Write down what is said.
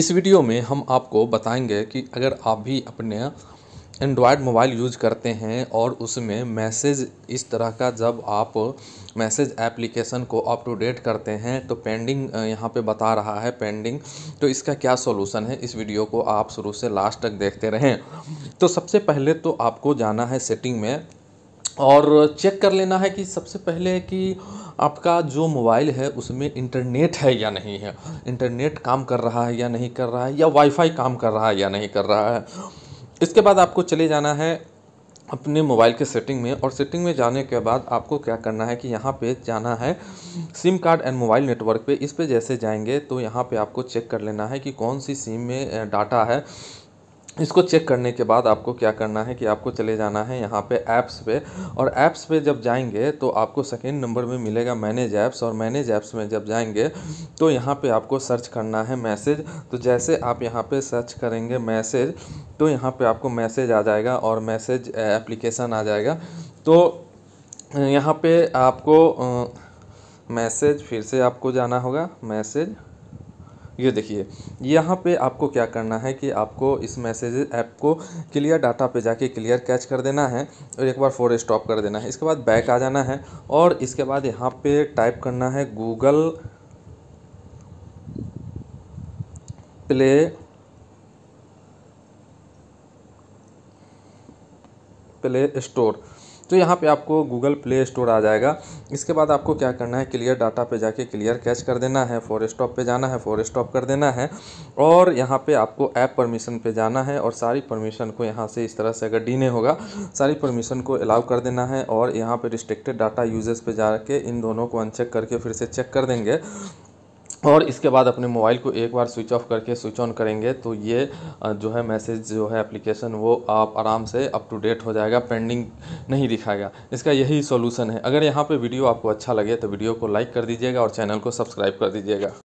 इस वीडियो में हम आपको बताएंगे कि अगर आप भी अपने एंड्रॉयड मोबाइल यूज करते हैं और उसमें मैसेज इस तरह का जब आप मैसेज एप्लीकेशन को अप टू डेट करते हैं तो पेंडिंग यहाँ पे बता रहा है पेंडिंग तो इसका क्या सॉल्यूशन है इस वीडियो को आप शुरू से लास्ट तक देखते रहें तो सबसे पहले तो आपको जाना है सेटिंग में और चेक कर लेना है कि सबसे पहले कि आपका जो मोबाइल है उसमें इंटरनेट है या नहीं है इंटरनेट काम कर रहा है या नहीं कर रहा है या वाईफाई काम कर रहा है या नहीं कर रहा है इसके बाद आपको चले जाना है अपने मोबाइल के सेटिंग में और सेटिंग में जाने के बाद आपको क्या करना है कि यहाँ पे जाना है SIM card and mobile network पे इस पे जैसे जाएंगे तो यहाँ पे आपको चेक कर लेना है कि कौन सी सिम में डाटा है इसको चेक करने के बाद आपको क्या करना है कि आपको चले जाना है यहाँ पे ऐप्स पे और ऐप्स पे जब जाएंगे तो आपको सेकेंड नंबर में मिलेगा मैनेज ऐप्स और मैनेज ऐप्स में जब जाएंगे तो यहाँ पे आपको सर्च करना है मैसेज तो जैसे आप यहाँ पे सर्च करेंगे मैसेज तो यहाँ पे आपको मैसेज आ जाएगा और मैसेज एप्लीकेशन आ जाएगा तो यहाँ पर आपको मैसेज फिर से आपको जाना होगा मैसेज ये देखिए यहाँ पे आपको क्या करना है कि आपको इस मैसेज ऐप को क्लियर डाटा पे जाके क्लियर कैच कर देना है और एक बार फोर स्टॉप कर देना है इसके बाद बैक आ जाना है और इसके बाद यहाँ पे टाइप करना है गूगल प्ले प्ले स्टोर तो यहाँ पे आपको गूगल प्ले स्टोर आ जाएगा इसके बाद आपको क्या करना है क्लियर डाटा पे जाके क्लियर कैच कर देना है फॉर स्टॉप पे जाना है फॉर स्टॉप कर देना है और यहाँ पे आपको ऐप परमिशन पे जाना है और सारी परमिशन को यहाँ से इस तरह से अगर डीने होगा सारी परमिशन को अलाउ कर देना है और यहाँ पर रिस्ट्रिक्टेड डाटा यूजेस पर जाके इन दोनों को अनचेक करके फिर से चेक कर देंगे और इसके बाद अपने मोबाइल को एक बार स्विच ऑफ करके स्विच ऑन करेंगे तो ये जो है मैसेज जो है एप्लीकेशन वो आप आराम से अप टू डेट हो जाएगा पेंडिंग नहीं दिखाएगा इसका यही सॉल्यूशन है अगर यहाँ पे वीडियो आपको अच्छा लगे तो वीडियो को लाइक कर दीजिएगा और चैनल को सब्सक्राइब कर दीजिएगा